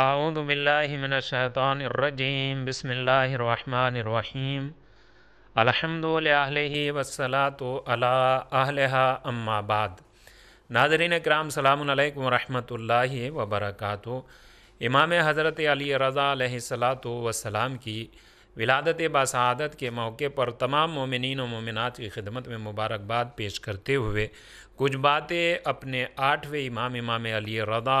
आऊदबिल्लाशैतरजीम बसमीम अलहमदिल्लाहि वसलात अला अम्माबाद नादरीन कराम सलाम वरहमतुल्लाहि वबरकातु इमाम हज़रत अली रज़ा सलात वसलाम की विलादत बसादत के मौके पर तमाम मोमिन व मोमिनत की खिदमत में मुबारकबाद पेश करते हुए कुछ बातें अपने आठवें इमाम इमाम अली रदा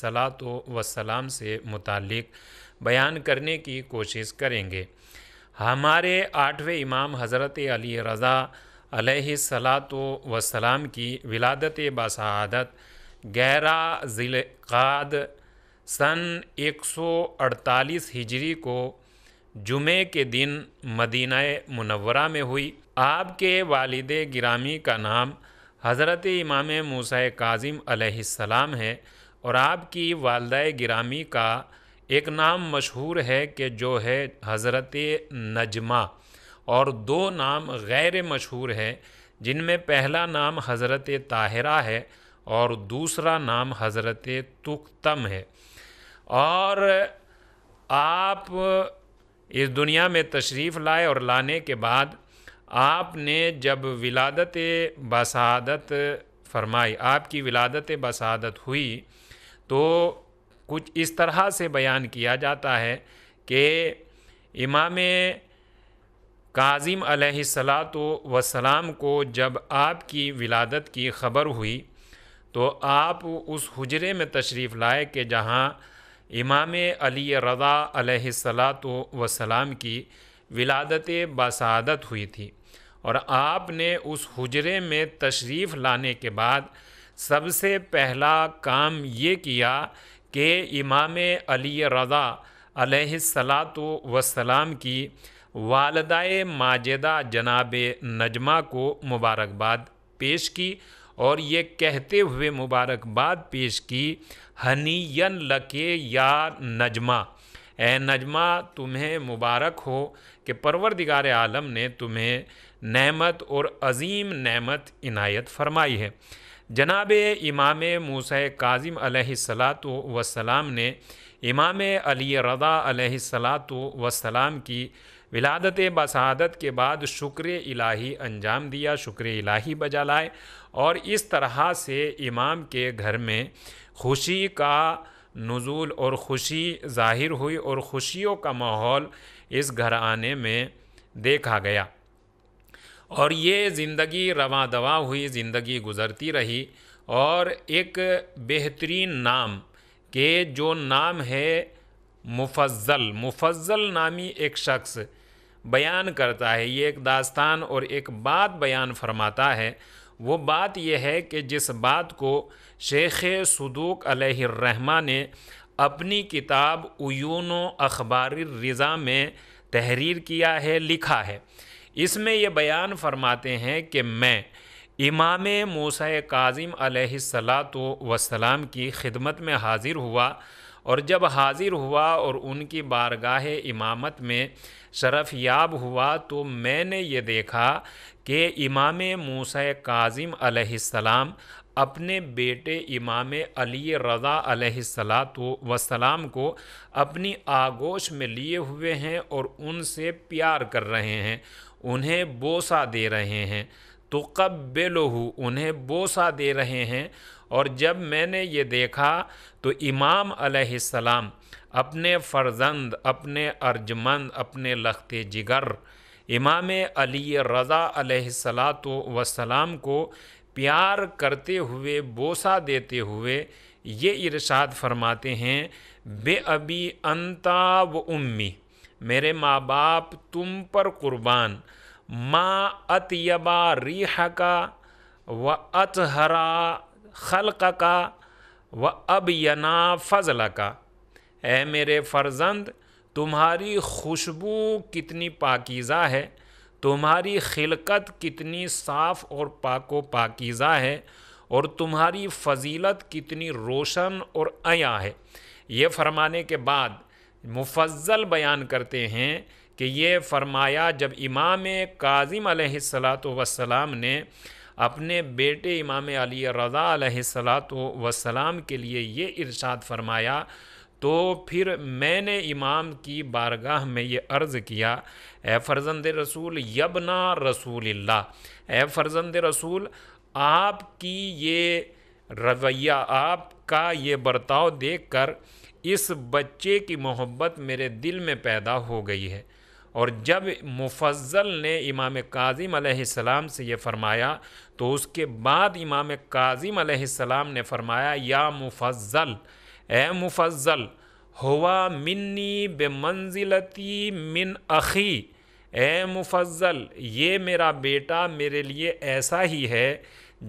सलात वसलाम से मुतक़ बयान करने की कोशिश करेंगे हमारे आठवें इमाम हज़रत अली रज़ा सलात वसलाम की विलादत बासहादत गहरा ज़िल सन 148 हिजरी को जुमे के दिन मदीना मुनवरा में हुई आपके वालिद गिरामी का नाम हज़रत इमाम मूसा काजिम अलैहिस्सलाम है और आपकी वालद गिरामी का एक नाम मशहूर है कि जो है हज़रत नजमा और दो नाम गैर मशहूर हैं जिनमें पहला नाम हज़रत ताहरा है और दूसरा नाम हज़रत तुख्तम है और आप इस दुनिया में तशरीफ़ लाए और लाने के बाद आपने जब विलादत बसादत फरमाई आपकी विलादत बसादत हुई तो कुछ इस तरह से बयान किया जाता है कि इमाम काजिम सलात वसलाम को जब आपकी विलादत की ख़बर हुई तो आप उस हुजरे में तशरीफ़ लाए कि जहाँ इमाम अली रज़ा अलैहिस्सलात वसलाम की विलादत बसादत हुई थी और आपने उस हुजरे में तशरीफ़ लाने के बाद सबसे पहला काम ये किया कि इमाम अली रज़ा अलैहिस्सलात वसलाम की वालदा माजदा जनाब नजमा को मुबारकबाद पेश की और ये कहते हुए मुबारकबाद पेश की हनीयन लके या नजमा ए नजमा तुम्हें मुबारक हो कि परवरदिगार आलम ने तुम्हें नेमत और अजीम नेमत इनायत फरमाई है जनाब इमाम मूसा काजिम सलात वसलाम ने इमाम अली रदा सलात वसलाम की विलादत बसादत के बाद शुक्र इलाही अंजाम दिया शुक्र इलाही बजा लाए और इस तरह से इमाम के घर में खुशी का नज़ुल और खुशी ज़ाहिर हुई और खुशियों का माहौल इस घर आने में देखा गया और ये ज़िंदगी रवा दवा हुई ज़िंदगी गुज़रती रही और एक बेहतरीन नाम के जो नाम है मुफजल मुफजल नामी एक शख्स बयान करता है ये एक दास्तान और एक बात बयान फरमाता है वो बात यह है कि जिस बात को शेख सदूक रहमा ने अपनी किताब उयून अखबार रज़ा में तहरीर किया है लिखा है इसमें यह बयान फरमाते हैं कि मैं इमाम मूसा काजिम सलात वसलाम की खिदमत में हाज़िर हुआ और जब हाज़िर हुआ और उनकी बारगाह इमामत में शरफ़ याब हुआ तो मैंने ये देखा कि इमाम मूसा काजिम अलैहिस्सलाम अपने बेटे इमाम अली रज़ा तो वसलाम को अपनी आगोश में लिए हुए हैं और उनसे प्यार कर रहे हैं उन्हें बोसा दे रहे हैं तो कब बेलोहू उन्हें बोसा दे रहे हैं और जब मैंने ये देखा तो इमाम सलाम अपने फर्जंद अपने अर्जमंद अपने लखते जिगर इमाम अली रज़ा सलात वसलाम को प्यार करते हुए बोसा देते हुए ये इरशाद फरमाते हैं बे अबी अंता व उम्मी मेरे माँ बाप तुम पर कुर्बान माँ अतयबा रीह का व अतहरा खलक़ का व अब यना फजल का ए मेरे फ़र्जंद तुम्हारी खुशबू कितनी पाकिज़ा है तुम्हारी खिलकत कितनी साफ़ और पाको पाकिज़ा है और तुम्हारी फजीलत कितनी रोशन और अया है ये फरमाने के बाद मुफजल बयान करते हैं कि ये फरमाया जब इमाम काजिम सलात वसलाम ने अपने बेटे इमाम अली रज़ा सलात वसलाम के लिए ये इरशाद फरमाया तो फिर मैंने इमाम की बारगाह में ये अर्ज़ किया ए फ़र्जंद रसूल यबना रसूल ए फ़र्जंद रसूल आपकी ये रवैया आपका ये बर्ताव देखकर इस बच्चे की मोहब्बत मेरे दिल में पैदा हो गई है और जब मुफजल ने इमाम काजिम सलाम से ये फरमाया तो उसके बाद इमाम काजिम सलाम ने फरमाया या मुफजल ए मुफजल हुआ मिन्नी मंजिलती मिन अखी ए मुफजल ये मेरा बेटा मेरे लिए ऐसा ही है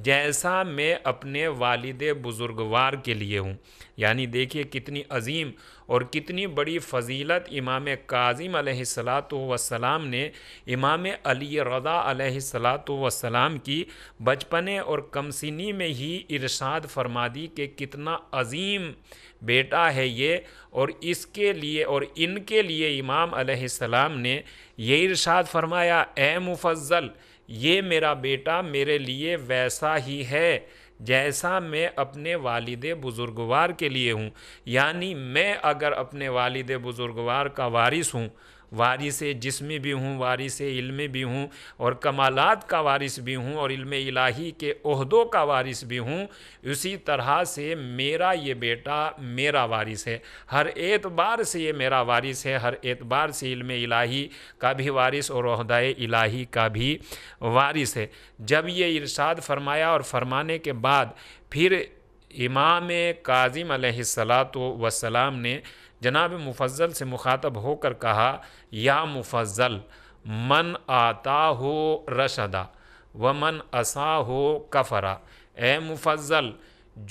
जैसा मैं अपने वालिद बुज़ुर्गवार के लिए हूँ यानी देखिए कितनी अजीम और कितनी बड़ी फजीलत इमाम काजिम सलाम ने इमाम अली रदा सलाम की बचपने और कमसिनी में ही इरशाद फरमा दी कि कितना अजीम बेटा है ये और इसके लिए और इनके लिए इमाम सलाम ने ये इरशाद फरमाया ए मुफजल ये मेरा बेटा मेरे लिए वैसा ही है जैसा मैं अपने वालिद बुज़ुर्गवार के लिए हूँ यानी मैं अगर अपने वालिद बुज़ुर्गवार का वारिस हूँ वारिस जिसम भी हूँ वारिस इल्म भी हूँ और कमालात का वारिस भी हूँ और इल्म इलाही के अहदों का वारिस भी हूँ उसी तरह से मेरा ये बेटा मेरा वारिस है हर एतबार से ये मेरा वारिस है हर एतबार से इल्म इलाही का भी वारिस और अहदाय इलाही का भी वारिस है जब ये इरशाद फरमाया और फरमाने के बाद फिर इमाम काजिम सलात वसलाम ने जनाब मुफजल से मुखातब होकर कहा या मुफजल मन आता हो रशदा व मन असा हो कफरा ए मुफजल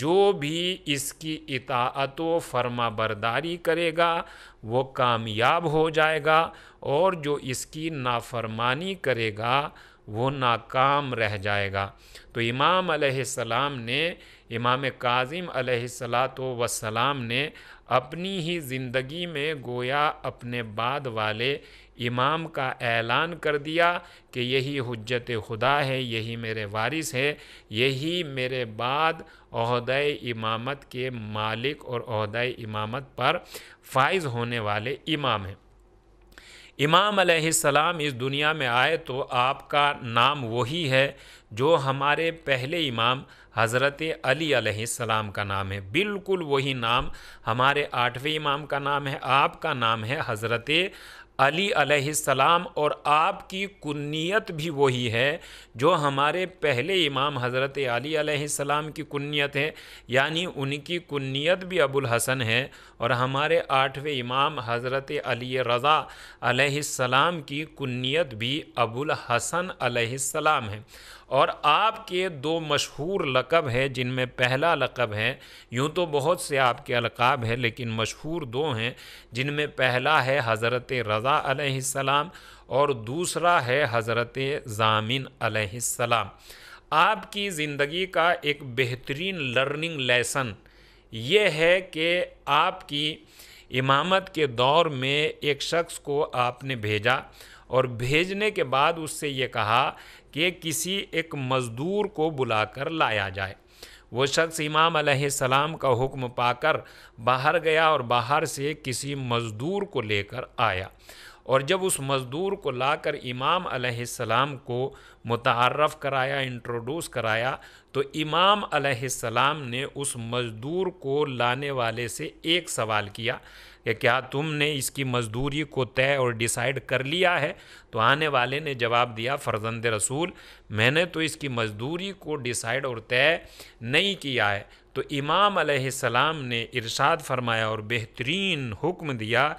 जो भी इसकी इतात फरमा बरदारी करेगा वो कामयाब हो जाएगा और जो इसकी नाफरमानी करेगा वो नाकाम रह जाएगा तो इमाम सलाम ने इमाम काजिम अलैहिस्सलातो ने अपनी ही ज़िंदगी में गोया अपने बाद वाले इमाम का ऐलान कर दिया कि यही हजत खुदा है यही मेरे वारिस है यही मेरे बाद अहद इमामत के मालिक और अहद इमामत पर फाइज होने वाले इमाम हैं इमाम सलाम इस दुनिया में आए तो आपका नाम वही है जो हमारे पहले इमाम हज़रत अली सलाम का नाम है बिल्कुल वही नाम हमारे आठवें इमाम का नाम है आपका नाम है हज़रत अली अलैहिस्सलाम और आपकी कुन्नीत भी वही है जो हमारे पहले इमाम हज़रत अली अलैहिस्सलाम की कुन्नीत है यानी उनकी कुन्नीत भी अबुल हसन है और हमारे आठवें इमाम हज़रत अली रज़ा अलैहिस्सलाम की कुन्नीत भी अबुल हसन अलैहिस्सलाम है और आपके दो मशहूर लकब हैं जिनमें पहला लकब है यूँ तो बहुत से आपके अलकाब हैं लेकिन मशहूर दो हैं जिनमें पहला है हज़रत रज़ा अलैहिस्सलाम और दूसरा है हज़रत जामिन अलैहिस्सलाम आपकी ज़िंदगी का एक बेहतरीन लर्निंग लेसन ये है कि आपकी इमामत के दौर में एक शख्स को आपने भेजा और भेजने के बाद उससे ये कहा कि किसी एक मज़दूर को बुलाकर लाया जाए वो शख्स इमाम सलाम का हुक्म पाकर बाहर गया और बाहर से किसी मज़दूर को लेकर आया और जब उस मज़दूर को लाकर इमाम अलैहिस्सलाम को मुतारफ़ कराया इंट्रोड्यूस कराया तो इमाम अलैहिस्सलाम ने उस मज़दूर को लाने वाले से एक सवाल किया कि क्या तुमने इसकी मजदूरी को तय और डिसाइड कर लिया है तो आने वाले ने जवाब दिया फ़र्जंद रसूल मैंने तो इसकी मजदूरी को डिसाइड और तय नहीं किया है तो इमाम अलैहिस्सलाम ने इरशाद फरमाया और बेहतरीन हुक्म दिया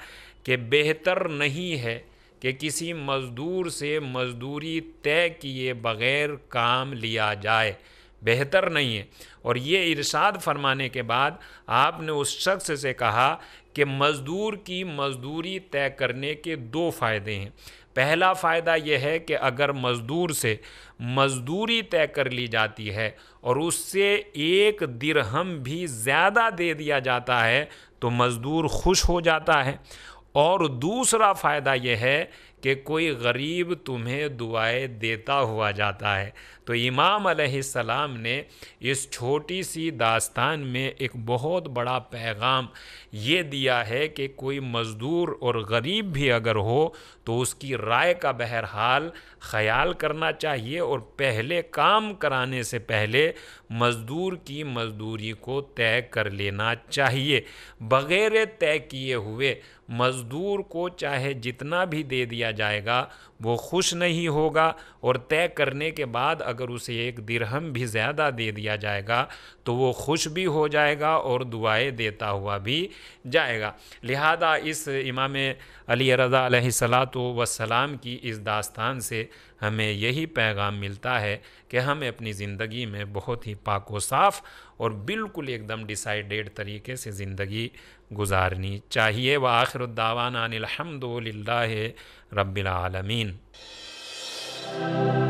कि बेहतर नहीं है कि किसी मज़दूर से मज़दूरी तय किए बग़ैर काम लिया जाए बेहतर नहीं है और ये इरशाद फरमाने के बाद आपने उस शख्स से कहा कि मज़दूर की मज़दूरी तय करने के दो फ़ायदे हैं पहला फ़ायदा यह है कि अगर मज़दूर से मज़दूरी तय कर ली जाती है और उससे एक दिरहम भी ज़्यादा दे दिया जाता है तो मज़दूर खुश हो जाता है और दूसरा फ़ायदा यह है कि कोई गरीब तुम्हें दुआएं देता हुआ जाता है तो इमाम सलाम ने इस छोटी सी दास्तान में एक बहुत बड़ा पैगाम ये दिया है कि कोई मज़दूर और गरीब भी अगर हो तो उसकी राय का बहरहाल ख्याल करना चाहिए और पहले काम कराने से पहले मज़दूर की मज़दूरी को तय कर लेना चाहिए बग़ैर तय किए हुए मज़दूर को चाहे जितना भी दे दिया जाएगा वो खुश नहीं होगा और तय करने के बाद अगर उसे एक दिरहम भी ज़्यादा दे दिया जाएगा तो वो खुश भी हो जाएगा और दुआएं देता हुआ भी जाएगा लिहाजा इस इमाम अली रज़ा सलात वसलाम की इस दास्तान से हमें यही पैगाम मिलता है कि हमें अपनी ज़िंदगी में बहुत ही पाको साफ़ और बिल्कुल एकदम डिसाइडेड तरीके से ज़िंदगी गुजारनी चाहिए व आखिर दावाना अनिलहमदिल्ला रबालमीन うん